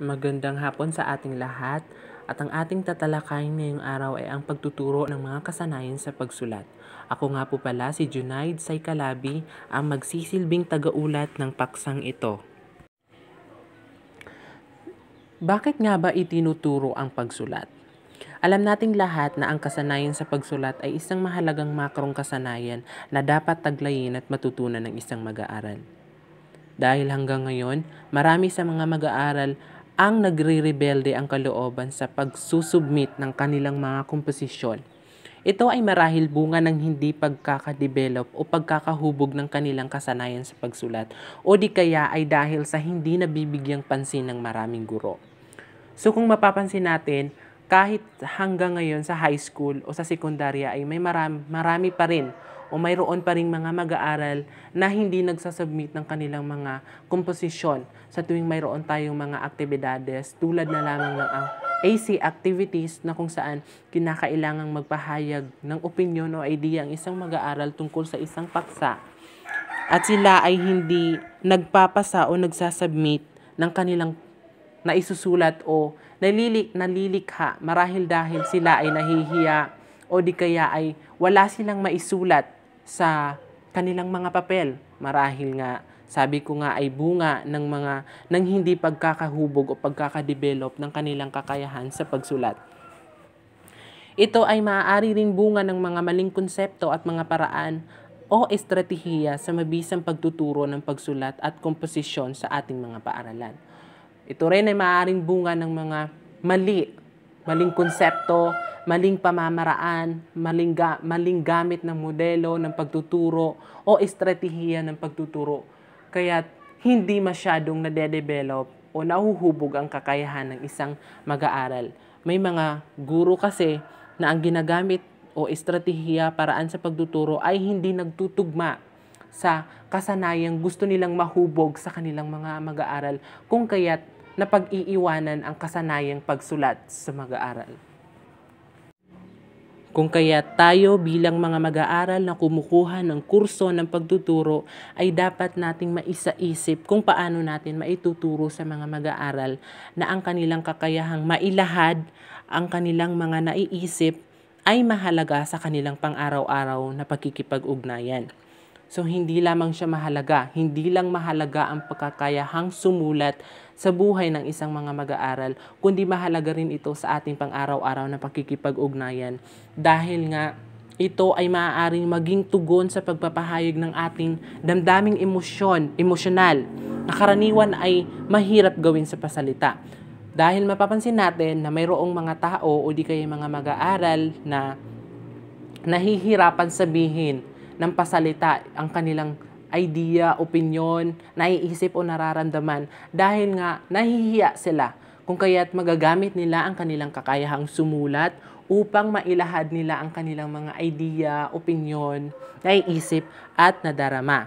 Magandang hapon sa ating lahat at ang ating tatalakayin ngayong araw ay ang pagtuturo ng mga kasanayan sa pagsulat. Ako nga po pala si Junaid Saykalabi ang magsisilbing tagaulat ng paksang ito. Bakit nga ba itinuturo ang pagsulat? Alam nating lahat na ang kasanayan sa pagsulat ay isang mahalagang makrong kasanayan na dapat taglayin at matutunan ng isang mag-aaral. Dahil hanggang ngayon, marami sa mga mag-aaral ang nagre-rebelde ang kalooban sa pagsusubmit ng kanilang mga komposisyon. Ito ay marahil bunga ng hindi pagkakadevelop o pagkakahubog ng kanilang kasanayan sa pagsulat o di kaya ay dahil sa hindi nabibigyang pansin ng maraming guro. So kung mapapansin natin, kahit hanggang ngayon sa high school o sa sekundarya ay may marami, marami pa rin o mayroon pa rin mga mag-aaral na hindi nagsasubmit ng kanilang mga komposisyon sa tuwing mayroon tayong mga aktibidades tulad na lamang ng ang AC activities na kung saan kinakailangang magpahayag ng opinion o idea ang isang mag-aaral tungkol sa isang paksa at sila ay hindi nagpapasa o nagsasubmit ng kanilang naisusulat o nalilik, nalilikha marahil dahil sila ay nahihiya o di kaya ay wala silang maisulat sa kanilang mga papel. Marahil nga, sabi ko nga ay bunga ng mga ng hindi pagkakahubog o pagkakadevelop ng kanilang kakayahan sa pagsulat. Ito ay maaari ring bunga ng mga maling konsepto at mga paraan o estratehiya sa mabisang pagtuturo ng pagsulat at komposisyon sa ating mga paaralan. Ito rin ay maaaring bunga ng mga mali, maling konsepto, maling pamamaraan, maling, ga- maling gamit ng modelo ng pagtuturo o estratehiya ng pagtuturo. Kaya hindi masyadong nade-develop o nahuhubog ang kakayahan ng isang mag-aaral. May mga guro kasi na ang ginagamit o estratehiya paraan sa pagtuturo ay hindi nagtutugma sa kasanayang gusto nilang mahubog sa kanilang mga mag-aaral kung kaya't na pag-iiwanan ang kasanayang pagsulat sa mag-aaral. Kung kaya tayo bilang mga mag-aaral na kumukuha ng kurso ng pagtuturo ay dapat nating maisaisip kung paano natin maituturo sa mga mag-aaral na ang kanilang kakayahang mailahad ang kanilang mga naiisip ay mahalaga sa kanilang pang-araw-araw na pagkikipag-ugnayan. So hindi lamang siya mahalaga, hindi lang mahalaga ang pagkakayahang sumulat sa buhay ng isang mga mag-aaral, kundi mahalaga rin ito sa ating pang-araw-araw na pakikipag-ugnayan. Dahil nga, ito ay maaaring maging tugon sa pagpapahayag ng ating damdaming emosyon, emosyonal, na karaniwan ay mahirap gawin sa pasalita. Dahil mapapansin natin na mayroong mga tao o di kaya mga mag-aaral na nahihirapan sabihin ng pasalita ang kanilang idea, opinion, naiisip o nararamdaman dahil nga nahihiya sila kung kaya't magagamit nila ang kanilang kakayahang sumulat upang mailahad nila ang kanilang mga idea, opinion, naiisip at nadarama.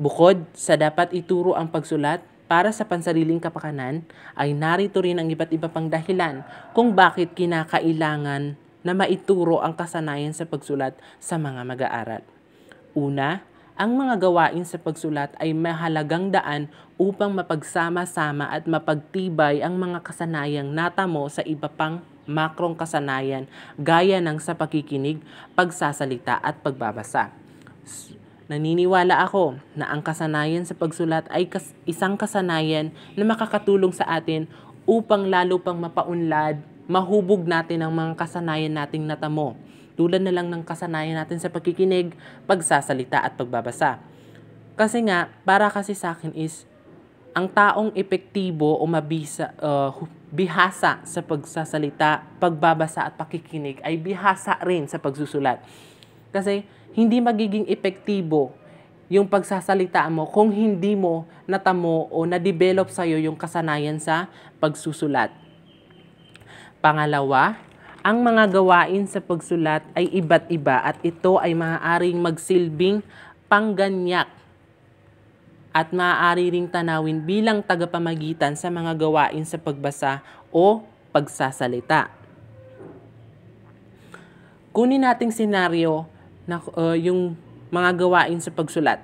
Bukod sa dapat ituro ang pagsulat para sa pansariling kapakanan, ay narito rin ang iba't iba pang dahilan kung bakit kinakailangan na maituro ang kasanayan sa pagsulat sa mga mag-aaral. Una, ang mga gawain sa pagsulat ay mahalagang daan upang mapagsama-sama at mapagtibay ang mga kasanayang natamo sa iba pang makrong kasanayan gaya ng sa pakikinig, pagsasalita at pagbabasa. Naniniwala ako na ang kasanayan sa pagsulat ay kas- isang kasanayan na makakatulong sa atin upang lalo pang mapaunlad, mahubog natin ang mga kasanayan nating natamo tulad na lang ng kasanayan natin sa pagkikinig, pagsasalita at pagbabasa. Kasi nga, para kasi sa akin is, ang taong epektibo o mabisa, uh, bihasa sa pagsasalita, pagbabasa at pakikinig ay bihasa rin sa pagsusulat. Kasi hindi magiging epektibo yung pagsasalita mo kung hindi mo natamo o na-develop sa'yo yung kasanayan sa pagsusulat. Pangalawa, ang mga gawain sa pagsulat ay iba't iba at ito ay maaaring magsilbing pangganyak at maaari ring tanawin bilang tagapamagitan sa mga gawain sa pagbasa o pagsasalita. Kunin nating senaryo na uh, yung mga gawain sa pagsulat.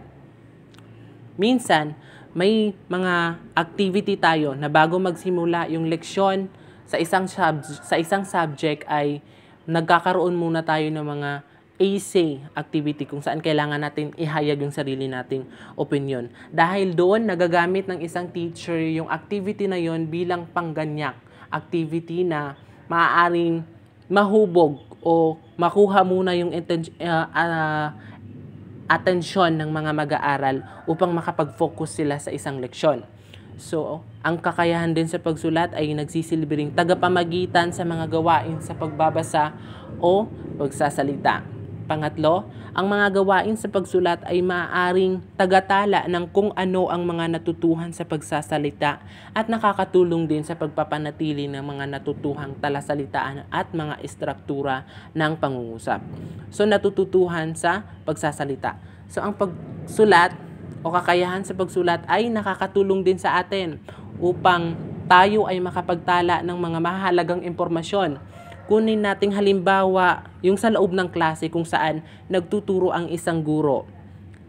Minsan, may mga activity tayo na bago magsimula yung leksyon, sa isang, sub, sa isang subject ay nagkakaroon muna tayo ng mga essay activity kung saan kailangan natin ihayag yung sarili nating opinion. Dahil doon, nagagamit ng isang teacher yung activity na yon bilang pangganyak. Activity na maaaring mahubog o makuha muna yung uh, uh, atensyon ng mga mag-aaral upang makapag-focus sila sa isang leksyon. So, ang kakayahan din sa pagsulat ay nagsisilbing tagapamagitan sa mga gawain sa pagbabasa o pagsasalita. Pangatlo, ang mga gawain sa pagsulat ay maaaring tagatala ng kung ano ang mga natutuhan sa pagsasalita at nakakatulong din sa pagpapanatili ng mga natutuhang talasalitaan at mga istruktura ng pangungusap. So natututuhan sa pagsasalita. So ang pagsulat o kakayahan sa pagsulat ay nakakatulong din sa atin upang tayo ay makapagtala ng mga mahalagang impormasyon. Kunin nating halimbawa yung sa loob ng klase kung saan nagtuturo ang isang guro.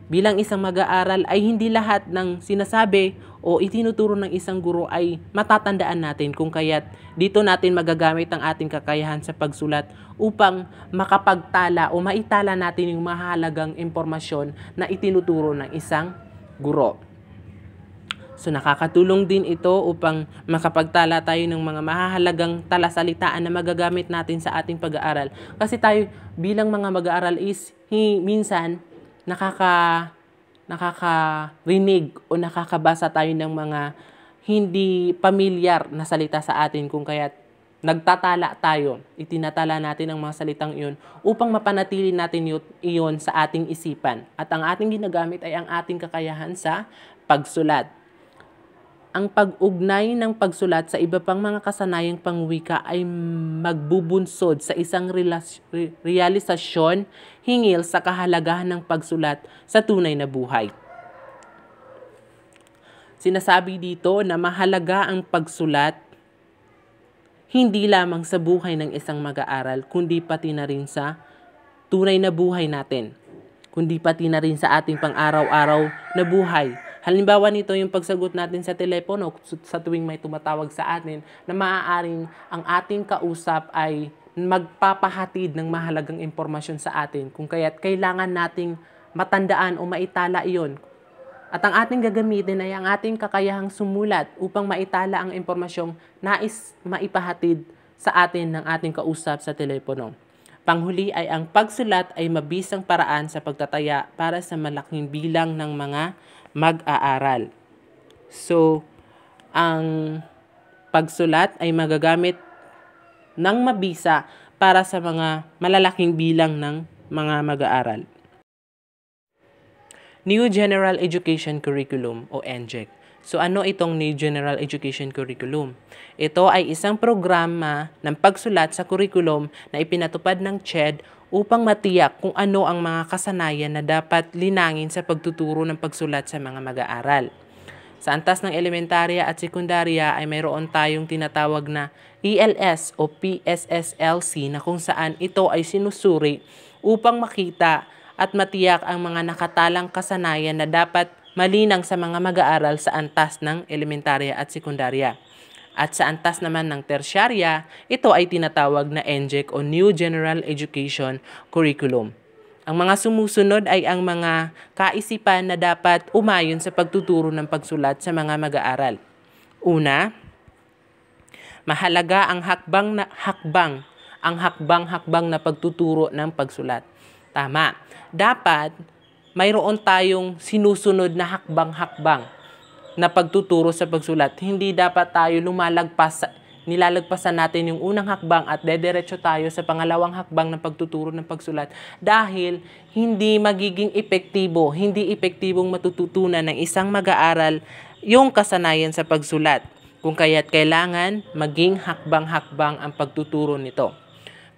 Bilang isang mag-aaral ay hindi lahat ng sinasabi o itinuturo ng isang guro ay matatandaan natin kung kaya't dito natin magagamit ang ating kakayahan sa pagsulat upang makapagtala o maitala natin yung mahalagang impormasyon na itinuturo ng isang guro. So nakakatulong din ito upang makapagtala tayo ng mga mahahalagang talasalitaan na magagamit natin sa ating pag-aaral. Kasi tayo bilang mga mag-aaral is hi, minsan nakaka nakakarinig o nakakabasa tayo ng mga hindi pamilyar na salita sa atin kung kaya Nagtatala tayo. Itinatala natin ang mga salitang iyon upang mapanatili natin iyon sa ating isipan. At ang ating ginagamit ay ang ating kakayahan sa pagsulat. Ang pag-ugnay ng pagsulat sa iba pang mga kasanayang pangwika ay magbubunsod sa isang realisasyon hingil sa kahalagahan ng pagsulat sa tunay na buhay. Sinasabi dito na mahalaga ang pagsulat hindi lamang sa buhay ng isang mag-aaral, kundi pati na rin sa tunay na buhay natin, kundi pati na rin sa ating pang-araw-araw na buhay. Halimbawa nito yung pagsagot natin sa telepono sa tuwing may tumatawag sa atin na maaaring ang ating kausap ay magpapahatid ng mahalagang impormasyon sa atin kung kaya't kailangan nating matandaan o maitala iyon at ang ating gagamitin ay ang ating kakayahang sumulat upang maitala ang impormasyong nais maipahatid sa atin ng ating kausap sa telepono. Panghuli ay ang pagsulat ay mabisang paraan sa pagtataya para sa malaking bilang ng mga mag-aaral. So, ang pagsulat ay magagamit ng mabisa para sa mga malalaking bilang ng mga mag-aaral. New General Education Curriculum o NGEC. So ano itong New General Education Curriculum? Ito ay isang programa ng pagsulat sa curriculum na ipinatupad ng CHED upang matiyak kung ano ang mga kasanayan na dapat linangin sa pagtuturo ng pagsulat sa mga mag-aaral. Sa antas ng elementarya at sekundarya ay mayroon tayong tinatawag na ELS o PSSLC na kung saan ito ay sinusuri upang makita at matiyak ang mga nakatalang kasanayan na dapat malinang sa mga mag-aaral sa antas ng elementarya at sekundarya. At sa antas naman ng tersyarya, ito ay tinatawag na NGEC o New General Education Curriculum. Ang mga sumusunod ay ang mga kaisipan na dapat umayon sa pagtuturo ng pagsulat sa mga mag-aaral. Una, mahalaga ang hakbang na hakbang, ang hakbang-hakbang na pagtuturo ng pagsulat tama. Dapat mayroon tayong sinusunod na hakbang-hakbang na pagtuturo sa pagsulat. Hindi dapat tayo lumalagpas, nilalagpasan natin yung unang hakbang at dederecho tayo sa pangalawang hakbang ng pagtuturo ng pagsulat dahil hindi magiging epektibo, hindi epektibong matututunan ng isang mag-aaral yung kasanayan sa pagsulat kung kaya't kailangan maging hakbang-hakbang ang pagtuturo nito.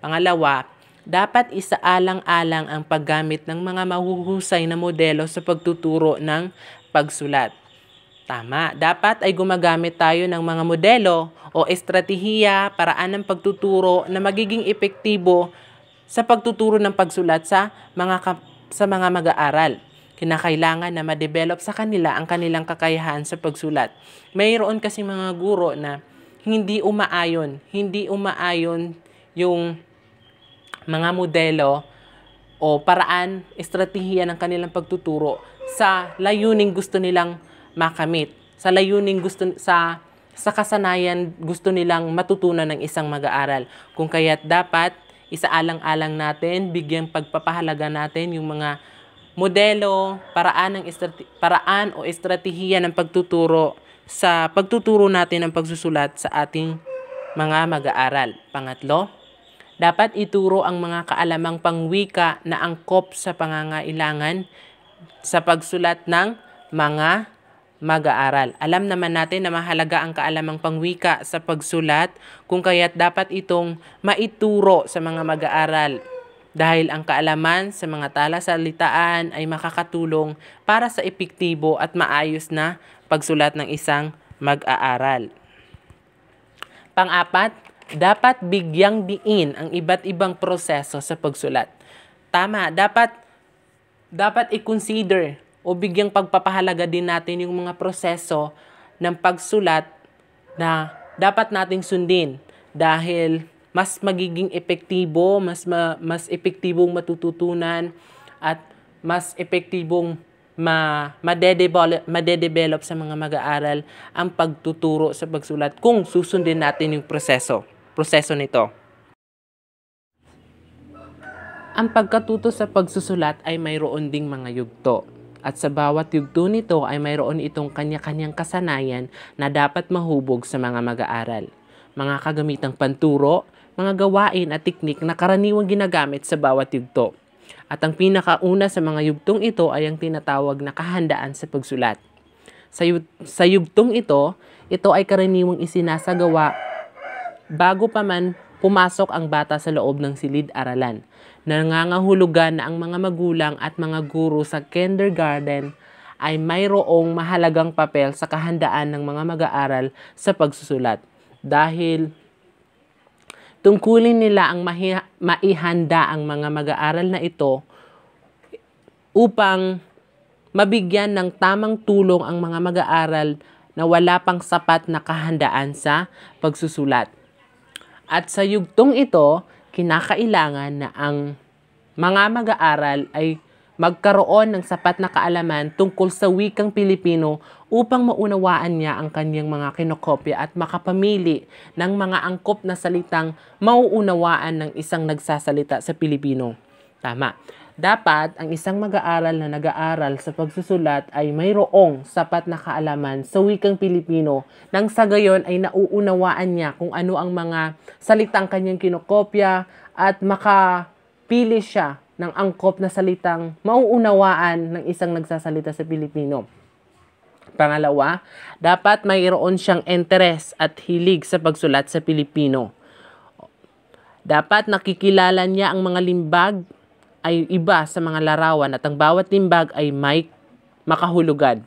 Pangalawa, dapat isaalang-alang ang paggamit ng mga mahuhusay na modelo sa pagtuturo ng pagsulat. Tama, dapat ay gumagamit tayo ng mga modelo o estratehiya, paraan ng pagtuturo na magiging epektibo sa pagtuturo ng pagsulat sa mga sa mga mag-aaral. Kinakailangan na ma-develop sa kanila ang kanilang kakayahan sa pagsulat. Mayroon kasi mga guro na hindi umaayon, hindi umaayon yung mga modelo o paraan, estratehiya ng kanilang pagtuturo sa layuning gusto nilang makamit, sa layuning gusto sa sa kasanayan gusto nilang matutunan ng isang mag-aaral. Kung kaya't dapat isaalang-alang natin, bigyang pagpapahalaga natin yung mga modelo, paraan ng paraan o estratehiya ng pagtuturo sa pagtuturo natin ng pagsusulat sa ating mga mag-aaral. Pangatlo, dapat ituro ang mga kaalamang pangwika na angkop sa pangangailangan sa pagsulat ng mga mag-aaral. Alam naman natin na mahalaga ang kaalamang pangwika sa pagsulat kung kaya't dapat itong maituro sa mga mag-aaral dahil ang kaalaman sa mga talasalitaan ay makakatulong para sa epektibo at maayos na pagsulat ng isang mag-aaral. Pang-apat, dapat bigyang diin ang iba't ibang proseso sa pagsulat. Tama, dapat dapat i-consider o bigyang pagpapahalaga din natin yung mga proseso ng pagsulat na dapat nating sundin dahil mas magiging epektibo, mas ma, mas epektibong matututunan at mas epektibong ma ma madedevelop sa mga mag-aaral ang pagtuturo sa pagsulat kung susundin natin yung proseso proseso nito. Ang pagkatuto sa pagsusulat ay mayroon ding mga yugto. At sa bawat yugto nito ay mayroon itong kanya-kanyang kasanayan na dapat mahubog sa mga mag-aaral. Mga kagamitang panturo, mga gawain at teknik na karaniwang ginagamit sa bawat yugto. At ang pinakauna sa mga yugtong ito ay ang tinatawag na kahandaan sa pagsulat. Sa, yug- sa yugtong ito, ito ay karaniwang isinasagawa bago pa man pumasok ang bata sa loob ng silid-aralan. Nangangahulugan na ang mga magulang at mga guro sa kindergarten ay mayroong mahalagang papel sa kahandaan ng mga mag-aaral sa pagsusulat dahil tungkulin nila ang maihanda ang mga mag-aaral na ito upang mabigyan ng tamang tulong ang mga mag-aaral na wala pang sapat na kahandaan sa pagsusulat. At sa yugtong ito, kinakailangan na ang mga mag-aaral ay magkaroon ng sapat na kaalaman tungkol sa wikang Pilipino upang maunawaan niya ang kanyang mga kinokopya at makapamili ng mga angkop na salitang mauunawaan ng isang nagsasalita sa Pilipino. Tama. Dapat ang isang mag-aaral na nag-aaral sa pagsusulat ay mayroong sapat na kaalaman sa wikang Pilipino nang sa gayon ay nauunawaan niya kung ano ang mga salitang kanyang kinokopya at makapili siya ng angkop na salitang mauunawaan ng isang nagsasalita sa Pilipino. Pangalawa, dapat mayroon siyang interes at hilig sa pagsulat sa Pilipino. Dapat nakikilala niya ang mga limbag ay iba sa mga larawan at ang bawat timbag ay may makahulugan.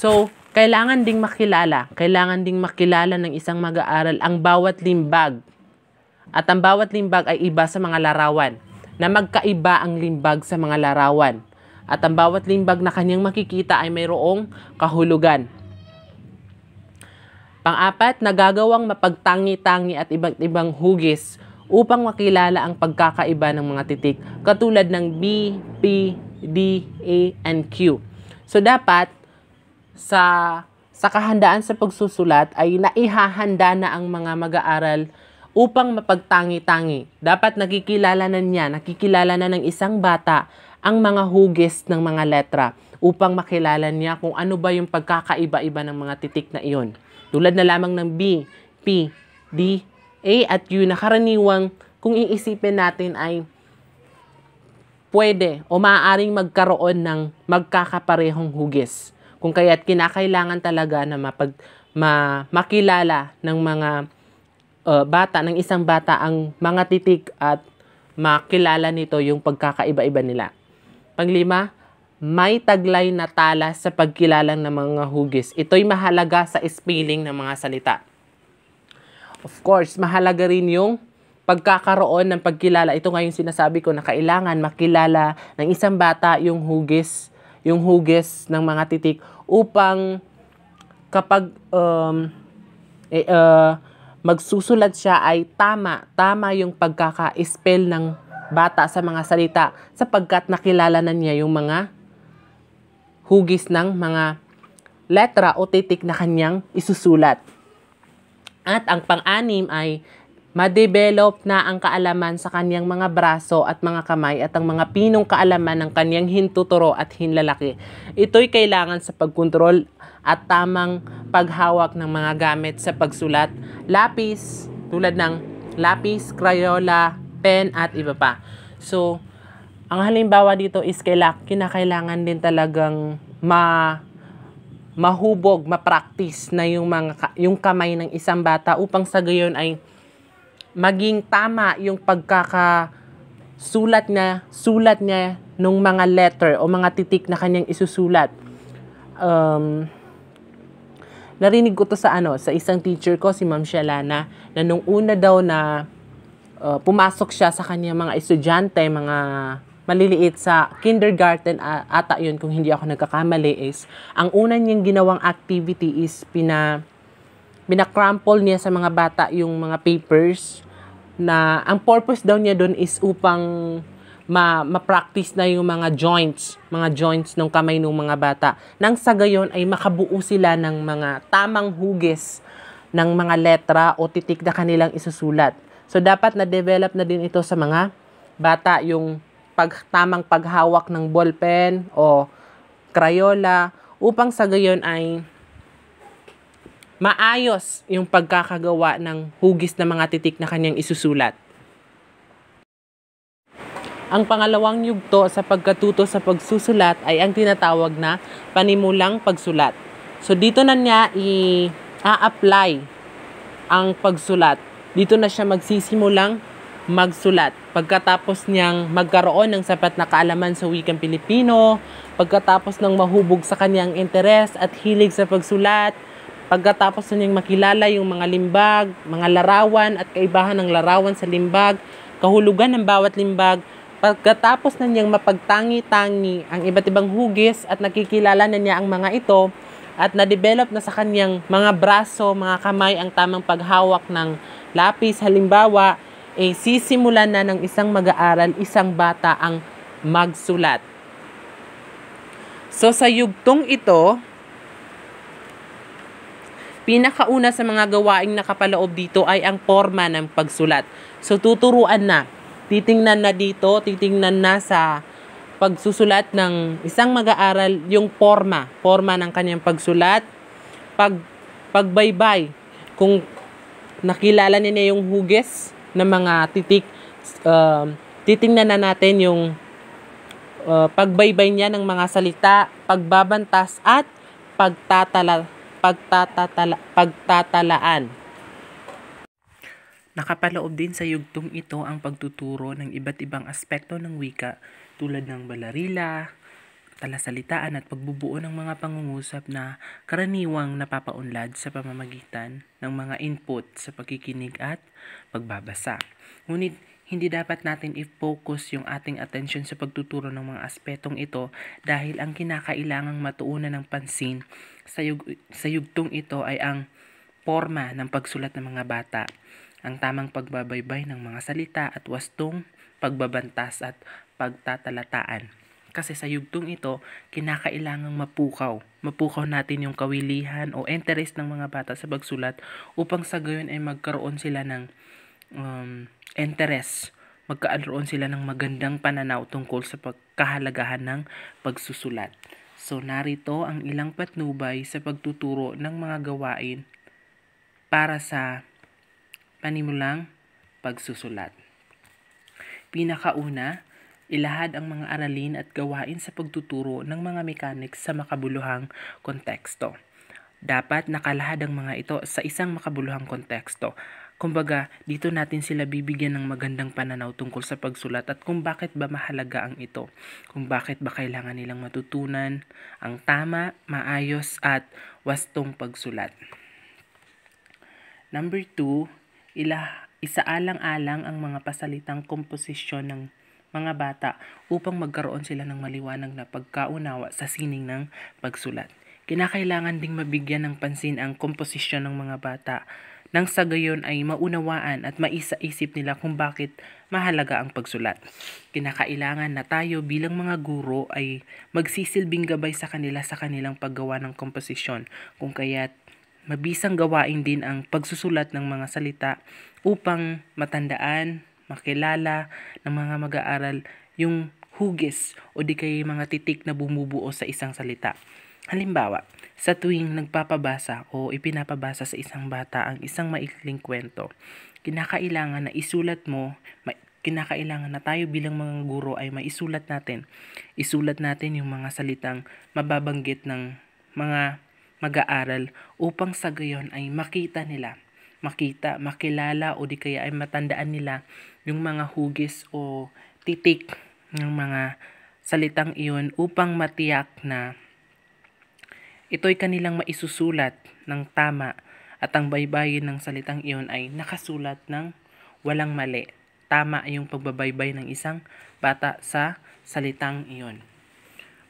So, kailangan ding makilala, kailangan ding makilala ng isang mag-aaral ang bawat limbag. At ang bawat limbag ay iba sa mga larawan, na magkaiba ang limbag sa mga larawan. At ang bawat limbag na kanyang makikita ay mayroong kahulugan. Pang-apat, nagagawang mapagtangi-tangi at iba't ibang hugis upang makilala ang pagkakaiba ng mga titik katulad ng B, P, D, A, and Q. So dapat sa sa kahandaan sa pagsusulat ay naihahanda na ang mga mag-aaral upang mapagtangi-tangi. Dapat nakikilala na niya, nakikilala na ng isang bata ang mga hugis ng mga letra upang makilala niya kung ano ba yung pagkakaiba-iba ng mga titik na iyon. Tulad na lamang ng B, P, D, A at U na karaniwang kung iisipin natin ay pwede o maaaring magkaroon ng magkakaparehong hugis. Kung kaya't kinakailangan talaga na mapag, ma, makilala ng mga uh, bata, ng isang bata ang mga titik at makilala nito yung pagkakaiba-iba nila. Panglima, may taglay na tala sa pagkilala ng mga hugis. Ito'y mahalaga sa spelling ng mga salita. Of course, mahalaga rin yung pagkakaroon ng pagkilala. Ito yung sinasabi ko na kailangan makilala ng isang bata yung hugis, yung hugis ng mga titik upang kapag um, eh, uh, magsusulat siya ay tama, tama yung pagkaka-spell ng bata sa mga salita sapagkat nakilala na niya yung mga hugis ng mga letra o titik na kanyang isusulat. At ang pang-anim ay ma-develop na ang kaalaman sa kaniyang mga braso at mga kamay at ang mga pinong kaalaman ng kaniyang hintuturo at hinlalaki. Ito'y kailangan sa pagkontrol at tamang paghawak ng mga gamit sa pagsulat, lapis, tulad ng lapis, crayola, pen at iba pa. So, ang halimbawa dito is kaila, kinakailangan din talagang ma mahubog, ma-practice na yung, mga, yung kamay ng isang bata upang sa gayon ay maging tama yung pagkaka sulat niya, sulat niya ng mga letter o mga titik na kanyang isusulat. Um, narinig ko to sa ano, sa isang teacher ko, si Ma'am Shalana, na nung una daw na uh, pumasok siya sa kanyang mga estudyante, mga maliliit sa kindergarten uh, ata yun kung hindi ako nagkakamali is ang una niyang ginawang activity is pina binakrample niya sa mga bata yung mga papers na ang purpose daw niya doon is upang ma ma-practice na yung mga joints, mga joints ng kamay ng mga bata. Nang sa gayon ay makabuo sila ng mga tamang hugis ng mga letra o titik na kanilang isusulat. So dapat na-develop na din ito sa mga bata yung pag, tamang paghawak ng ballpen o Crayola upang sa gayon ay maayos yung pagkakagawa ng hugis ng mga titik na kanyang isusulat. Ang pangalawang yugto sa pagkatuto sa pagsusulat ay ang tinatawag na panimulang pagsulat. So dito na niya i-apply ang pagsulat. Dito na siya magsisimulang magsulat. Pagkatapos niyang magkaroon ng sapat na kaalaman sa wikang Pilipino, pagkatapos ng mahubog sa kanyang interes at hilig sa pagsulat, pagkatapos na niyang makilala yung mga limbag, mga larawan at kaibahan ng larawan sa limbag, kahulugan ng bawat limbag, pagkatapos na niyang mapagtangi-tangi ang iba't ibang hugis at nakikilala na niya ang mga ito, at na-develop na sa kanyang mga braso, mga kamay ang tamang paghawak ng lapis, halimbawa, eh, sisimulan na ng isang mag-aaral, isang bata ang magsulat. So sa yugtong ito, pinakauna sa mga gawaing nakapaloob dito ay ang forma ng pagsulat. So tuturuan na, titingnan na dito, titingnan na sa pagsusulat ng isang mag-aaral yung forma, forma ng kanyang pagsulat, pag pagbaybay kung nakilala niya yung hugis, ng mga titik. Uh, titingnan na natin yung uh, pagbaybay niya ng mga salita, pagbabantas at pagtatala, pagtatatala, pagtatalaan. Nakapaloob din sa yugtong ito ang pagtuturo ng iba't ibang aspekto ng wika tulad ng balarila, talasalitaan at pagbubuo ng mga pangungusap na karaniwang napapaunlad sa pamamagitan ng mga input sa pagkikinig at pagbabasa. Ngunit hindi dapat natin i-focus yung ating attention sa pagtuturo ng mga aspetong ito dahil ang kinakailangang matuunan ng pansin sa, yug- sa yugtong ito ay ang forma ng pagsulat ng mga bata, ang tamang pagbabaybay ng mga salita at wastong pagbabantas at pagtatalataan. Kasi sa yugtong ito, kinakailangang mapukaw. Mapukaw natin yung kawilihan o interest ng mga bata sa pagsulat upang sa gayon ay magkaroon sila ng um, interest. Magkaroon sila ng magandang pananaw tungkol sa pagkahalagahan ng pagsusulat. So narito ang ilang patnubay sa pagtuturo ng mga gawain para sa panimulang pagsusulat. Pinakauna, ilahad ang mga aralin at gawain sa pagtuturo ng mga mechanics sa makabuluhang konteksto. Dapat nakalahad ang mga ito sa isang makabuluhang konteksto. Kumbaga, dito natin sila bibigyan ng magandang pananaw tungkol sa pagsulat at kung bakit ba mahalaga ang ito. Kung bakit ba kailangan nilang matutunan ang tama, maayos at wastong pagsulat. Number 2, ilah isaalang-alang ang mga pasalitang komposisyon ng mga bata upang magkaroon sila ng maliwanag na pagkaunawa sa sining ng pagsulat. Kinakailangan ding mabigyan ng pansin ang komposisyon ng mga bata nang sa gayon ay maunawaan at maisa-isip nila kung bakit mahalaga ang pagsulat. Kinakailangan na tayo bilang mga guro ay magsisilbing gabay sa kanila sa kanilang paggawa ng komposisyon kung kaya't mabisang gawain din ang pagsusulat ng mga salita upang matandaan, makilala ng mga mag-aaral yung hugis o di kay mga titik na bumubuo sa isang salita. Halimbawa, sa tuwing nagpapabasa o ipinapabasa sa isang bata ang isang maikling kwento, kinakailangan na isulat mo, kinakailangan na tayo bilang mga guro ay maisulat natin. Isulat natin yung mga salitang mababanggit ng mga mag-aaral upang sa gayon ay makita nila, makita, makilala o di kaya ay matandaan nila yung mga hugis o titik ng mga salitang iyon upang matiyak na ito'y kanilang maisusulat ng tama at ang baybayin ng salitang iyon ay nakasulat ng walang mali. Tama ay yung pagbabaybay ng isang bata sa salitang iyon.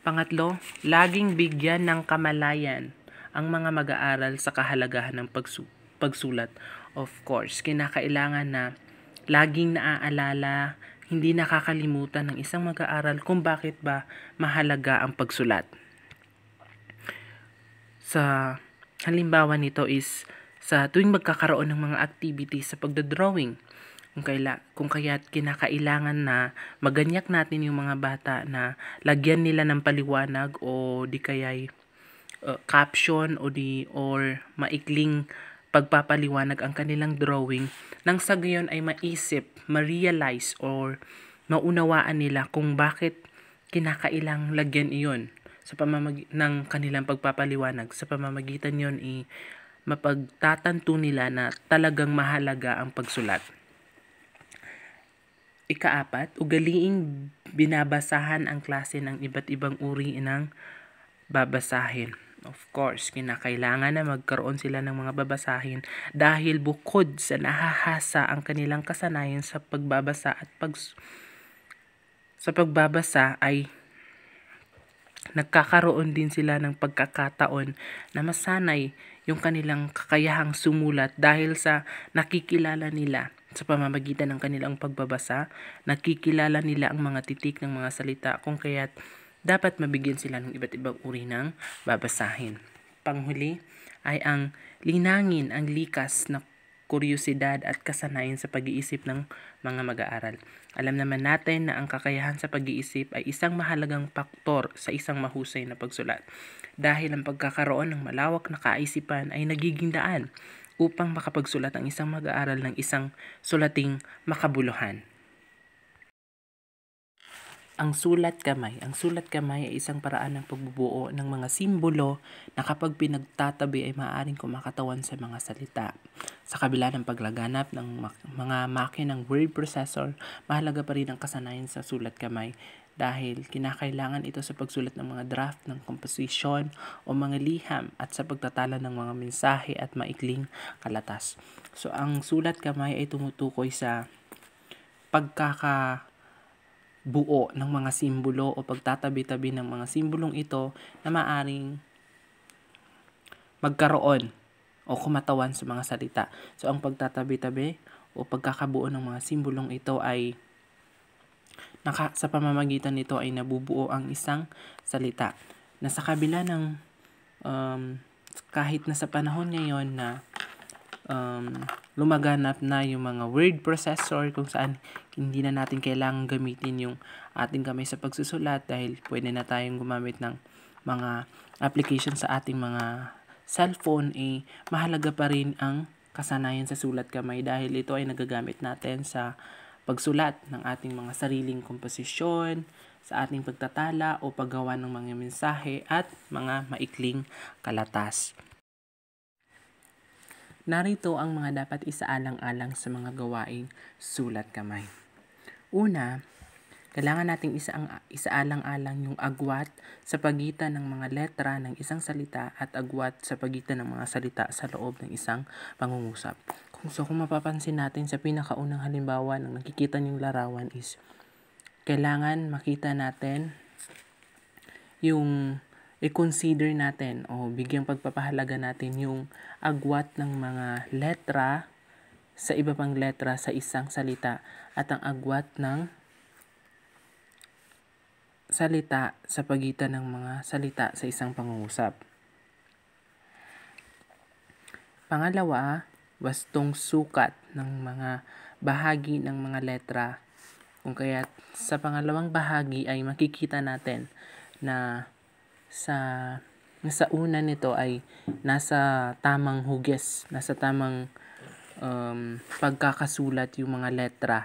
Pangatlo, laging bigyan ng kamalayan ang mga mag-aaral sa kahalagahan ng pagsu- pagsulat. Of course, kinakailangan na laging naaalala, hindi nakakalimutan ng isang mag-aaral kung bakit ba mahalaga ang pagsulat. Sa halimbawa nito is sa tuwing magkakaroon ng mga activities sa pagdodrawing, kung, kaila, kung kaya't kinakailangan na maganyak natin yung mga bata na lagyan nila ng paliwanag o di kaya'y uh, caption o di or maikling pagpapaliwanag ang kanilang drawing nang sa gayon ay maisip, ma-realize or maunawaan nila kung bakit kinakailang lagyan iyon sa pamamag ng kanilang pagpapaliwanag sa pamamagitan yon i mapagtatanto nila na talagang mahalaga ang pagsulat. Ikaapat, ugaliing binabasahan ang klase ng iba't ibang uri ng babasahin. Of course, kinakailangan na magkaroon sila ng mga babasahin dahil bukod sa nahahasa ang kanilang kasanayan sa pagbabasa at pag sa pagbabasa ay nagkakaroon din sila ng pagkakataon na masanay yung kanilang kakayahang sumulat dahil sa nakikilala nila sa pamamagitan ng kanilang pagbabasa, nakikilala nila ang mga titik ng mga salita kung kaya't dapat mabigyan sila ng iba't ibang uri ng babasahin. Panghuli ay ang linangin ang likas na kuryosidad at kasanayan sa pag-iisip ng mga mag-aaral. Alam naman natin na ang kakayahan sa pag-iisip ay isang mahalagang faktor sa isang mahusay na pagsulat dahil ang pagkakaroon ng malawak na kaisipan ay nagiging daan upang makapagsulat ang isang mag-aaral ng isang sulating makabuluhan. Ang sulat kamay. Ang sulat kamay ay isang paraan ng pagbubuo ng mga simbolo na kapag pinagtatabi ay maaaring kumakatawan sa mga salita. Sa kabila ng paglaganap ng mga makinang word processor, mahalaga pa rin ang kasanayan sa sulat kamay dahil kinakailangan ito sa pagsulat ng mga draft ng komposisyon o mga liham at sa pagtatala ng mga mensahe at maikling kalatas. So ang sulat kamay ay tumutukoy sa pagkaka buo ng mga simbolo o pagtatabi-tabi ng mga simbolong ito na maaring magkaroon o kumatawan sa mga salita. So, ang pagtatabi-tabi o pagkakabuo ng mga simbolong ito ay naka, sa pamamagitan nito ay nabubuo ang isang salita. Na sa kabila ng um, kahit na sa panahon ngayon na um, lumaganap na yung mga word processor kung saan hindi na natin kailangang gamitin yung ating kamay sa pagsusulat dahil pwede na tayong gumamit ng mga application sa ating mga cellphone eh mahalaga pa rin ang kasanayan sa sulat kamay dahil ito ay nagagamit natin sa pagsulat ng ating mga sariling komposisyon, sa ating pagtatala o paggawa ng mga mensahe at mga maikling kalatas. Narito ang mga dapat isaalang-alang sa mga gawaing sulat kamay. Una, kailangan nating isaang, isaalang-alang yung agwat sa pagitan ng mga letra ng isang salita at agwat sa pagitan ng mga salita sa loob ng isang pangungusap. Kung so, kung mapapansin natin sa pinakaunang halimbawa ng nakikita niyong larawan is kailangan makita natin yung i-consider natin o bigyang pagpapahalaga natin yung agwat ng mga letra sa iba pang letra sa isang salita at ang agwat ng salita sa pagitan ng mga salita sa isang pangungusap. Pangalawa, wastong sukat ng mga bahagi ng mga letra. Kung kaya sa pangalawang bahagi ay makikita natin na sa nasa una nito ay nasa tamang hugis, nasa tamang um, pagkakasulat yung mga letra.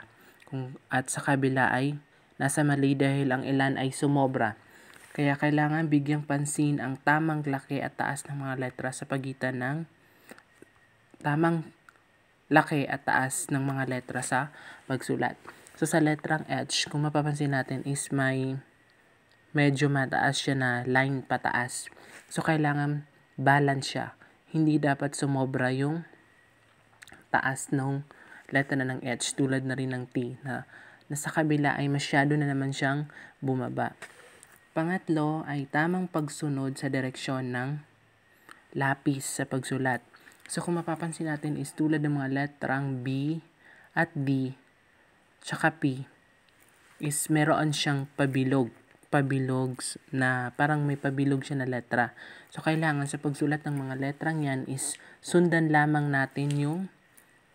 Kung, at sa kabila ay nasa mali dahil ang ilan ay sumobra. Kaya kailangan bigyang pansin ang tamang laki at taas ng mga letra sa pagitan ng tamang laki at taas ng mga letra sa pagsulat. So sa letrang H, kung mapapansin natin is may medyo mataas siya na line pataas. So, kailangan balance siya. Hindi dapat sumobra yung taas ng letter na ng H tulad na rin ng T na nasa kabila ay masyado na naman siyang bumaba. Pangatlo ay tamang pagsunod sa direksyon ng lapis sa pagsulat. So kung mapapansin natin is tulad ng mga letrang B at D tsaka P is meron siyang pabilog pabilogs na parang may pabilog siya na letra. So, kailangan sa pagsulat ng mga letrang yan is sundan lamang natin yung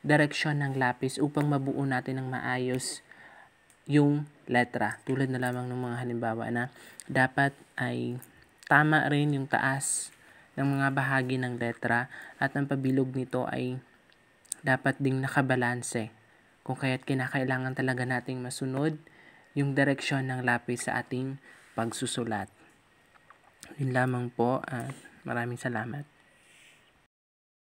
direksyon ng lapis upang mabuo natin ng maayos yung letra. Tulad na lamang ng mga halimbawa na dapat ay tama rin yung taas ng mga bahagi ng letra at ang pabilog nito ay dapat ding nakabalanse. Kung kaya't kinakailangan talaga nating masunod yung direksyon ng lapis sa ating pagsusulat. Yun lamang po at maraming salamat.